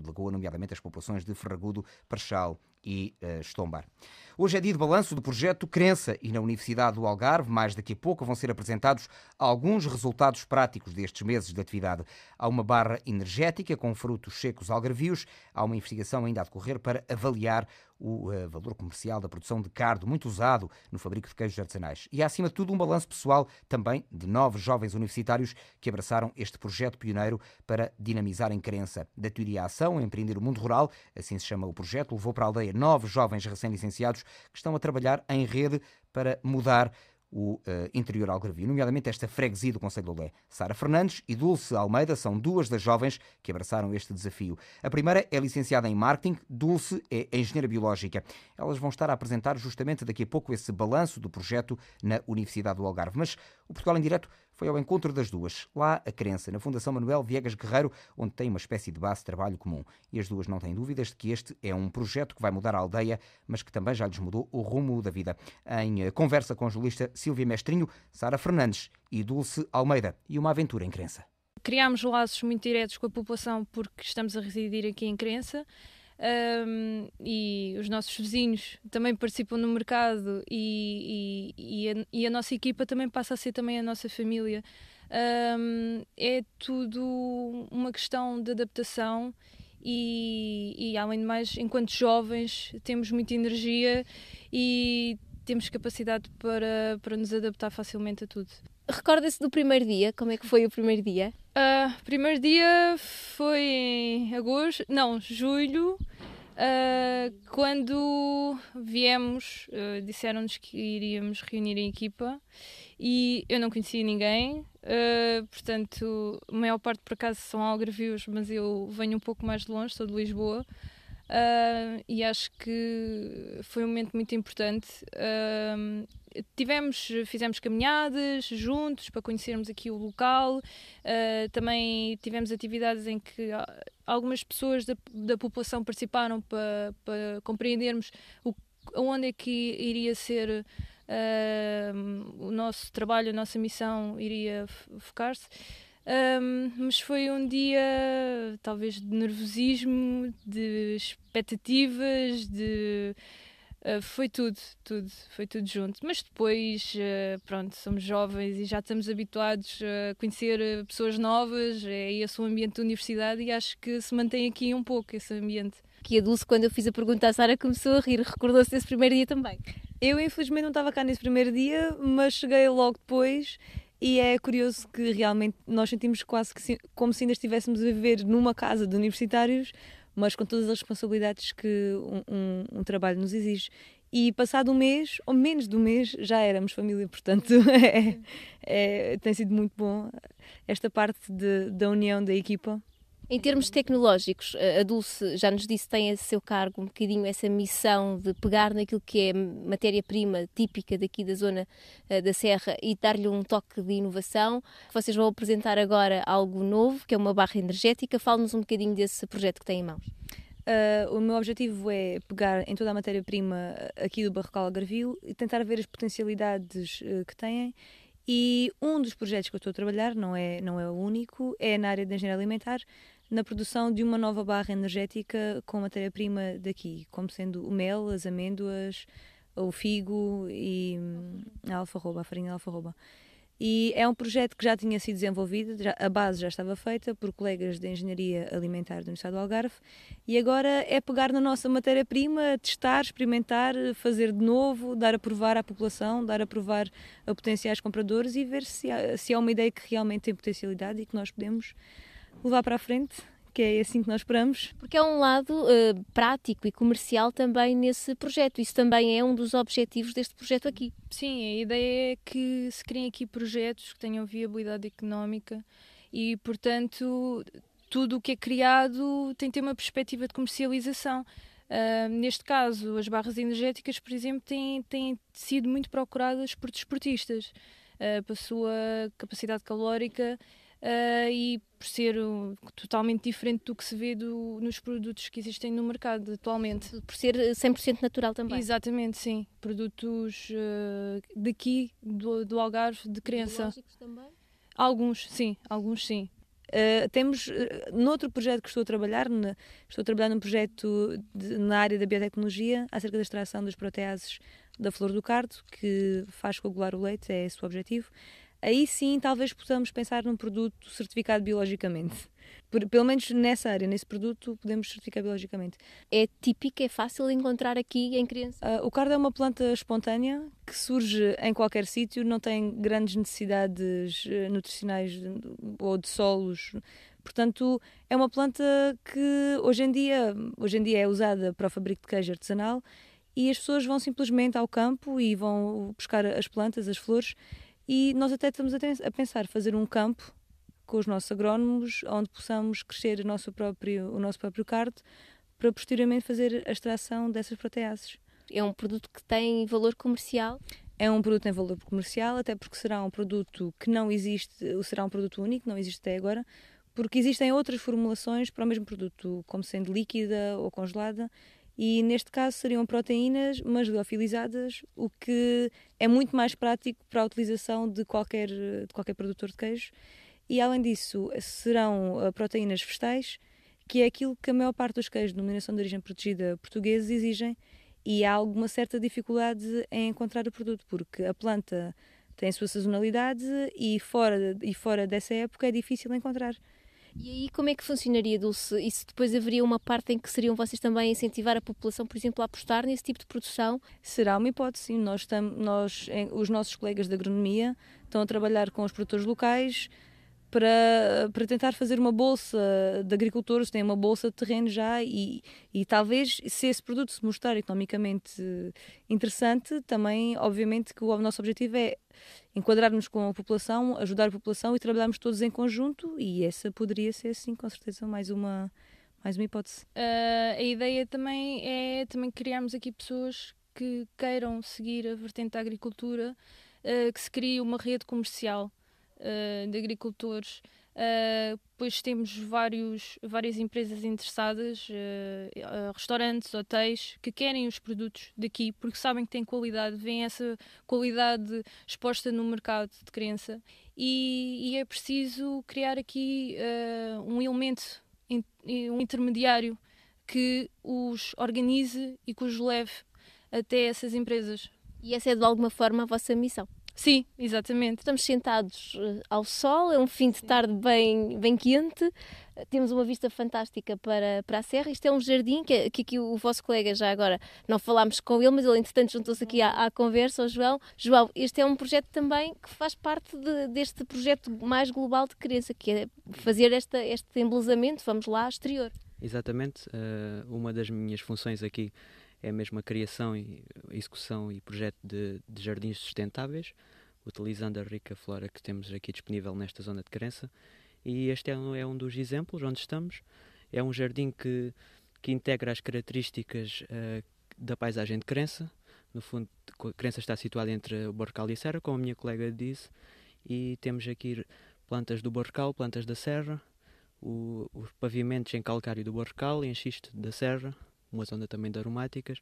de Lagoa, nomeadamente as populações de Ferragudo, Parchal e uh, Estombar. Hoje é dia de balanço do projeto Crença e na Universidade do Algarve, mais daqui a pouco, vão ser apresentados alguns resultados práticos destes meses de atividade. Há uma barra energética com frutos secos algarvios, há uma investigação ainda a decorrer para avaliar o uh, valor comercial da produção de cardo, muito usado no fabrico de queijos artesanais. E há, acima de tudo, um balanço pessoal também de nove jovens universitários que abraçaram este projeto pioneiro para dinamizar em crença. Da teoria à ação, empreender o mundo rural, assim se chama o projeto, levou para a aldeia nove jovens recém-licenciados que estão a trabalhar em rede para mudar o uh, interior algarvio, nomeadamente esta freguesia do Conselho de Olé. Sara Fernandes e Dulce Almeida são duas das jovens que abraçaram este desafio. A primeira é licenciada em Marketing, Dulce é engenheira biológica. Elas vão estar a apresentar justamente daqui a pouco esse balanço do projeto na Universidade do Algarve. Mas o Portugal em Direto foi ao encontro das duas. Lá, a crença, na Fundação Manuel Viegas Guerreiro, onde tem uma espécie de base de trabalho comum. E as duas não têm dúvidas de que este é um projeto que vai mudar a aldeia, mas que também já lhes mudou o rumo da vida. Em eh, conversa com a jornalista Silvia Mestrinho, Sara Fernandes e Dulce Almeida, e uma aventura em crença. Criámos laços muito diretos com a população porque estamos a residir aqui em Crença um, e os nossos vizinhos também participam no mercado e, e, e, a, e, a, nossa equipa também passa a ser também a nossa família. Um, é tudo uma questão de adaptação e, e, além de mais, enquanto jovens temos muita energia e temos capacidade para, para nos adaptar facilmente a tudo. Recorda-se do primeiro dia? Como é que foi o primeiro dia? Uh, primeiro dia foi em agosto, não, julho, uh, quando viemos, uh, disseram-nos que iríamos reunir em equipa e eu não conhecia ninguém, uh, portanto, a maior parte por acaso são algarvios, mas eu venho um pouco mais de longe, sou de Lisboa. Uh, e acho que foi um momento muito importante tivemos, fizemos caminhadas juntos para conhecermos aqui o local, uh, também tivemos atividades em que ah, algumas pessoas da, da população participaram para, para compreendermos o, onde é que iria ser uh, o nosso trabalho, a nossa missão iria focar-se. Um, ehm, mas foi um dia talvez de nervosismo, de expectativas, de ah, foi tudo, tudo, foi tudo junto. Mas depois, uh, pronto, somos jovens e já estamos habituados a conhecer ah, pessoas novas, é esse o ambiente da universidade e acho que se mantém aqui um pouco esse ambiente. Que a é Dulce, quando eu fiz a pergunta à Sara, começou a rir, recordou-se desse primeiro dia também. Eu, infelizmente, não estava cá nesse primeiro dia, mas cheguei logo depois e é curioso que realmente nós sentimos quase que como se ainda estivéssemos a viver numa casa de universitários, mas com todas as responsabilidades que um, um, um trabalho nos exige. E passado um mês, ou menos de um mês, já éramos família, portanto é, é, tem sido muito bom esta parte de, da união da equipa em termos tecnológicos, a Dulce já nos disse tem a seu cargo um bocadinho essa missão de pegar naquilo que é matéria-prima típica daqui da zona eh, da Serra e dar-lhe um toque de inovação. Vocês vão apresentar agora algo novo, que é uma barra energética. Fale-nos um bocadinho desse projeto que tem em mãos. Uh, o meu objetivo é pegar em toda a matéria-prima aqui do Barrocal agravil e tentar ver as potencialidades uh, que têm. E um dos projetos que eu estou a trabalhar, não é, não é o único, é na área da engenharia alimentar, na produção de uma nova barra energética com matéria-prima daqui, como sendo o mel, as amêndoas, o figo e hum, a alfarroba, a farinha de alfarroba. E é um projeto que já tinha sido desenvolvido, já, a base já estava feita por colegas de Engenharia Alimentar do Universidade do Algarve, e agora é pegar na nossa matéria-prima, testar, experimentar, fazer de novo, dar a provar à população, dar a provar a potenciais compradores e ver se, se é uma ideia que realmente tem potencialidade e que nós podemos levar para a frente, que é assim que nós esperamos. Porque há é um lado uh, prático e comercial também nesse projeto, isso também é um dos objetivos deste projeto aqui. Sim, a ideia é que se criem aqui projetos que tenham viabilidade económica e, portanto, tudo o que é criado tem que ter uma perspectiva de comercialização. Uh, neste caso, as barras energéticas, por exemplo, têm, têm sido muito procuradas por desportistas uh, pela sua capacidade calórica uh, e por ser uh, totalmente diferente do que se vê do, nos produtos que existem no mercado atualmente. Por ser 100% uh, natural também. Exatamente, sim. Produtos uh, daqui, do, do Algarve, de crença. também? Alguns, sim. Alguns, sim. Uh, temos, uh, noutro projeto que estou a trabalhar, na, estou a trabalhar num projeto de, na área da biotecnologia, acerca da extração das proteases da flor do cardo, que faz coagular o leite, é esse o objetivo aí sim talvez possamos pensar num produto certificado biologicamente. Por, pelo menos nessa área, nesse produto, podemos certificar biologicamente. É típico, é fácil encontrar aqui em criança? Uh, o cardo é uma planta espontânea que surge em qualquer sítio, não tem grandes necessidades eh, nutricionais ou de solos. Portanto, é uma planta que hoje em dia, hoje em dia é usada para o fabrico de queijo artesanal e as pessoas vão simplesmente ao campo e vão buscar as plantas, as flores e nós até estamos a pensar fazer um campo com os nossos agrónomos, onde possamos crescer o nosso próprio, o nosso próprio carte para posteriormente fazer a extração dessas proteases. É um produto que tem valor comercial? É um produto que tem valor comercial, até porque será um produto que não existe, será um produto único, não existe até agora, porque existem outras formulações para o mesmo produto, como sendo líquida ou congelada, e neste caso seriam proteínas, mas liofilizadas, o que é muito mais prático para a utilização de qualquer, de qualquer produtor de queijo. E além disso, serão eh, proteínas vegetais, que é aquilo que a maior parte dos queijos de denominação de origem protegida portugueses exigem, e há alguma certa dificuldade em encontrar o produto, porque a planta tem a sua sazonalidade e fora, e fora dessa época é difícil encontrar. E aí como é que funcionaria, Dulce? E se depois haveria uma parte em que seriam vocês também a incentivar a população, por exemplo, a apostar nesse tipo de produção? Será uma hipótese, sim. Nós, nós, os nossos colegas de agronomia estão a trabalhar com os produtores locais, para, para tentar fazer uma bolsa de agricultores, tem uma bolsa de terreno já e, e talvez se esse produto se mostrar economicamente interessante, também obviamente que o nosso objetivo é enquadrar-nos com a população, ajudar a população e trabalharmos todos em conjunto e essa poderia ser sim, com certeza, mais uma mais uma hipótese. Uh, a ideia também é também criarmos aqui pessoas que queiram seguir a vertente da agricultura, uh, que se crie uma rede comercial eh, de agricultores, uh, pois temos vários, várias empresas interessadas, uh, restaurantes, hotéis, que querem os produtos daqui porque sabem que têm qualidade, Vem essa qualidade exposta no mercado de crença e, e é preciso criar aqui um elemento, um intermediário que os organize e que os leve até essas empresas. E essa é de alguma forma a vossa missão? Sim, exatamente. Estamos sentados eh, ao sol, é um fim de tarde bem, bem quente, eh, temos uma vista fantástica para, para a serra. Isto é um jardim que, que, o vosso colega já agora não falámos com ele, mas ele entretanto juntou-se aqui à, à conversa, o João. João, este é um projeto também que faz parte de, deste projeto mais global de crença, que é fazer esta, este embelezamento, vamos lá, exterior. Exatamente. Uh, uma das minhas funções aqui é mesmo a criação e execução e projeto de, de jardins sustentáveis, utilizando a rica flora que temos aqui disponível nesta zona de crença. E este é um, é um dos exemplos onde estamos. É um jardim que, que integra as características uh, da paisagem de Crença. No fundo, Crença está situada entre o Borcal e a Serra, como a minha colega disse, e temos aqui plantas do Borcal, plantas da Serra, o, os pavimentos em calcário do Borcal e em xisto da Serra, uma zona também de aromáticas.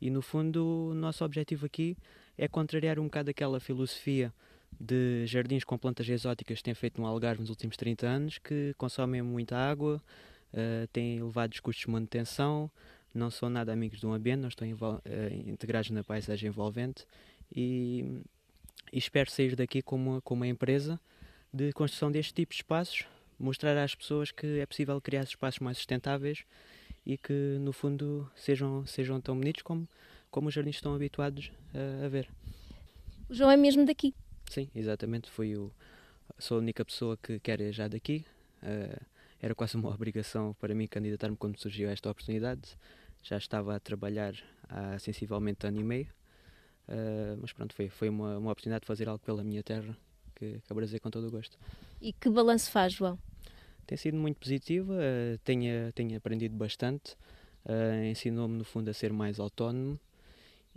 E no fundo, o nosso objetivo aqui é contrariar um bocado aquela filosofia de jardins com plantas exóticas que tem feito no Algarve nos últimos 30 anos, que consomem muita água, uh, têm elevados custos de manutenção, não são nada amigos do ambiente, não estão uh, integrados na paisagem envolvente e, e, espero sair daqui como uma, uma empresa de construção deste tipo de espaços, mostrar às pessoas que é possível criar espaços mais sustentáveis e que no fundo sejam, sejam tão bonitos como, como os jardins estão habituados a, a ver. O João é mesmo daqui? Sim, exatamente. Fui o, sou a única pessoa que, que já daqui. Uh, era quase uma obrigação para mim candidatar-me quando surgiu esta oportunidade. Já estava a trabalhar há sensivelmente ano e meio, uh, mas pronto, foi, foi uma, uma oportunidade de fazer algo pela minha terra que, que abrazei com todo o gosto. E que balanço faz, João? tem sido muito positiva, eh, tenho, tenho aprendido bastante, uh, ensinou-me no fundo a ser mais autónomo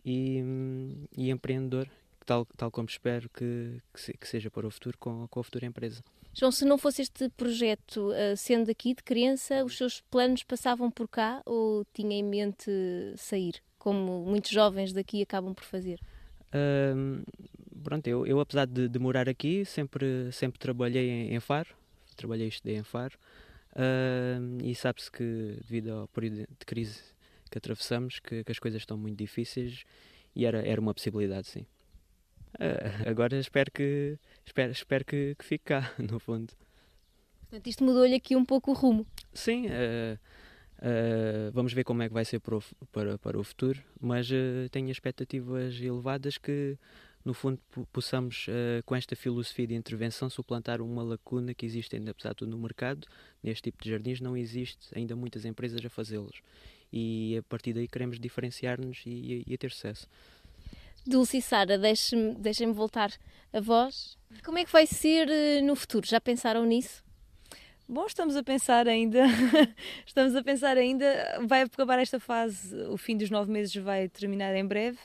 e, hum, e empreendedor, tal, tal como espero que, que, se, que, seja para o futuro com, com a futura empresa. João, se não fosse este projeto uh, sendo aqui de criança, os seus planos passavam por cá ou tinha em mente sair, como muitos jovens daqui acabam por fazer? Uh, pronto, eu, eu apesar de, de morar aqui, sempre, sempre trabalhei em, em Faro, trabalhei e estudei em Faro. Uh, e sabe-se que, devido ao período de crise que atravessamos, que, que, as coisas estão muito difíceis e era, era uma possibilidade, sim. Uh, agora espero que espero, espero que, que fique cá, no fundo. Portanto, isto mudou-lhe aqui um pouco o rumo. Sim, uh, uh, vamos ver como é que vai ser para o, para, para o futuro, mas tenho expectativas elevadas que no fundo, possamos, uh, com esta filosofia de intervenção, suplantar uma lacuna que existe ainda, apesar de tudo, no mercado. Neste tipo de jardins não existe ainda muitas empresas a fazê-los. E a partir daí queremos diferenciar-nos e, e, e ter sucesso. Dulce e Sara, deixem-me deixem voltar a vós. Como é que vai ser eh, no futuro? Já pensaram nisso? Bom, estamos a pensar ainda. estamos a pensar ainda. Vai acabar esta fase. O fim dos nove meses vai terminar em breve.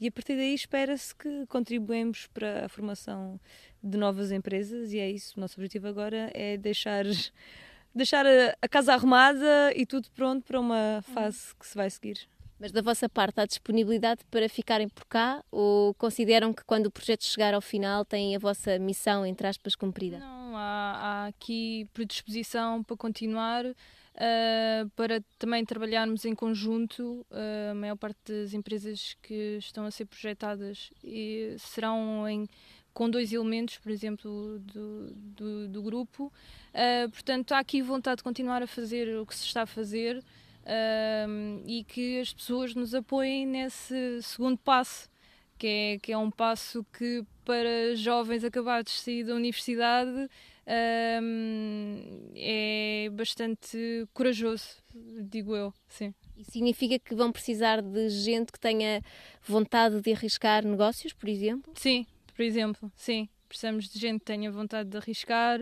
E a partir daí espera-se que contribuemos para a formação de novas empresas e é isso. O nosso objetivo agora é deixar, deixar a, a casa arrumada e tudo pronto para uma fase que se vai seguir. Mas da vossa parte há disponibilidade para ficarem por cá ou consideram que quando o projeto chegar ao final têm a vossa missão, entre aspas, cumprida? Não, há, há aqui predisposição para continuar uh, para também trabalharmos em conjunto. Uh, a maior parte das empresas que estão a ser projetadas e serão em, com dois elementos, por exemplo, do, do, do grupo. Uh, portanto, há aqui vontade de continuar a fazer o que se está a fazer e que as pessoas nos apoiem nesse segundo passo que é, que é um passo que para jovens acabados de sair da universidade um, é bastante corajoso, digo eu, sim. E significa que vão precisar de gente que tenha vontade de arriscar negócios, por exemplo? Sim, por exemplo, sim. Precisamos de gente que tenha vontade de arriscar,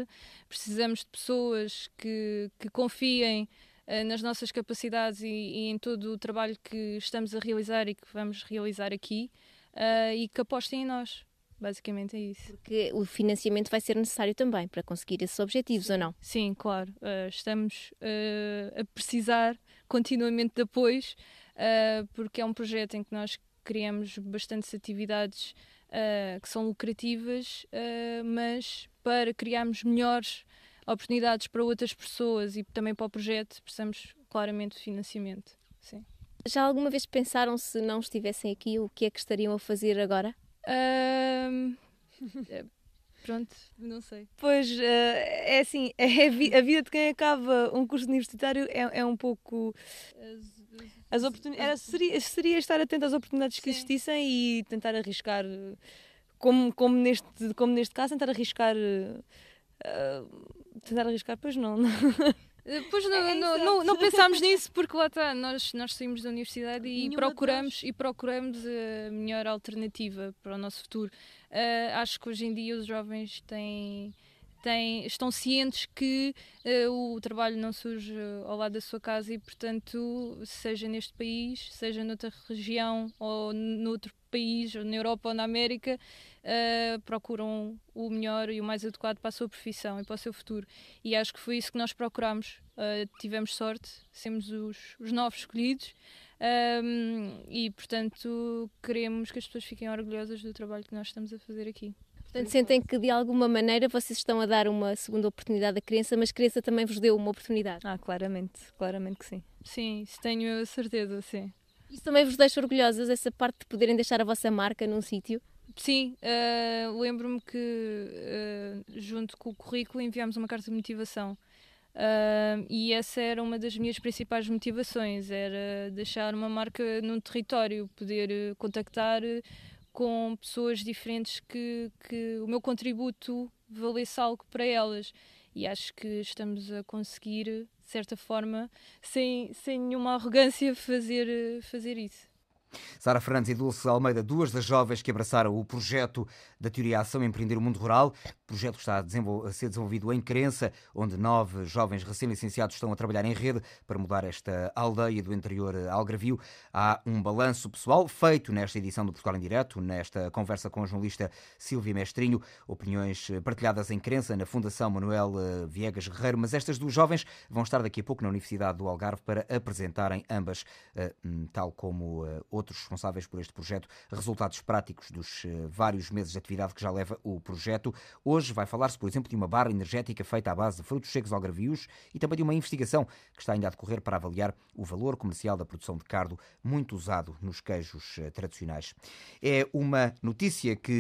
precisamos de pessoas que, que confiem uh, nas nossas capacidades e, e, em todo o trabalho que estamos a realizar e que vamos realizar aqui uh, e que apostem em nós. Basicamente é isso. Porque o financiamento vai ser necessário também para conseguir esses objetivos, Sim. ou não? Sim, claro. Uh, estamos uh, a precisar continuamente de apoios, porque é um projeto em que nós criamos bastantes atividades que são lucrativas, mas para criarmos melhores oportunidades para outras pessoas e também para o projeto, precisamos claramente de financiamento. Sim. Já alguma vez pensaram se não estivessem aqui, o que é que estariam a fazer agora? Um... Eh, pronto, não sei. Pois uh, é assim, é a, vi a, vida de quem acaba um curso universitário é, é um pouco. As, oportunidades. Seria, seria, estar atento às oportunidades que Sim. existissem e tentar arriscar, como, como, neste, como neste caso, tentar arriscar. Uh, tentar arriscar, pois não. não. Eh, pois não, é, é não, não, não, pensámos nisso porque lá está, nós, nós saímos da universidade e Nenhuma procuramos, e procuramos a melhor alternativa para o nosso futuro. Uh, acho que hoje em dia os jovens têm têm, estão cientes que uh, o trabalho não surge eh, ao lado da sua casa e, portanto, seja neste país, seja noutra região ou noutro país, ou na Europa ou na América, uh, procuram o melhor e o mais adequado para a sua profissão e para o seu futuro. E acho que foi isso que nós procurámos. Uh, tivemos sorte, somos os, os novos escolhidos. Um, ehm, e portanto queremos que as pessoas fiquem orgulhosas do trabalho que nós estamos a fazer aqui. Portanto, sentem que de alguma maneira vocês estão a dar uma segunda oportunidade à criança, mas a criança também vos deu uma oportunidade. Ah, claramente, claramente que sim. Sim, isso tenho a certeza, sim. Isso também vos deixa orgulhosas, essa parte de poderem deixar a vossa marca num sítio? Sim, uh, lembro-me que uh, junto com o currículo enviámos uma carta de motivação. Uh, e essa era uma das minhas principais motivações, era deixar uma marca num território, poder contactar com pessoas diferentes que, que o meu contributo valesse algo para elas. E acho que estamos a conseguir, de certa forma, sem, sem nenhuma arrogância, fazer, eh, fazer isso. Sara Fernandes e Dulce Almeida, duas das jovens que abraçaram o projeto da Teoria Ação Empreender o Mundo Rural, projeto que está a, a ser desenvolvido em Crença, onde nove jovens recém-licenciados estão a trabalhar em rede para mudar esta aldeia do interior algravio. Há um balanço pessoal feito nesta edição do Portugal em Direto, nesta conversa com a jornalista Silvia Mestrinho, opiniões partilhadas em Crença na Fundação Manuel eh, Viegas Guerreiro, mas estas duas jovens vão estar daqui a pouco na Universidade do Algarve para apresentarem ambas, eh, hum, tal como eh, outras outros responsáveis por este projeto, resultados práticos dos eh, vários meses de atividade que já leva o projeto. Hoje vai falar-se, por exemplo, de uma barra energética feita à base de frutos secos algarvios e também de uma investigação que está ainda a decorrer para avaliar o valor comercial da produção de cardo, muito usado nos queijos eh, tradicionais. É uma notícia que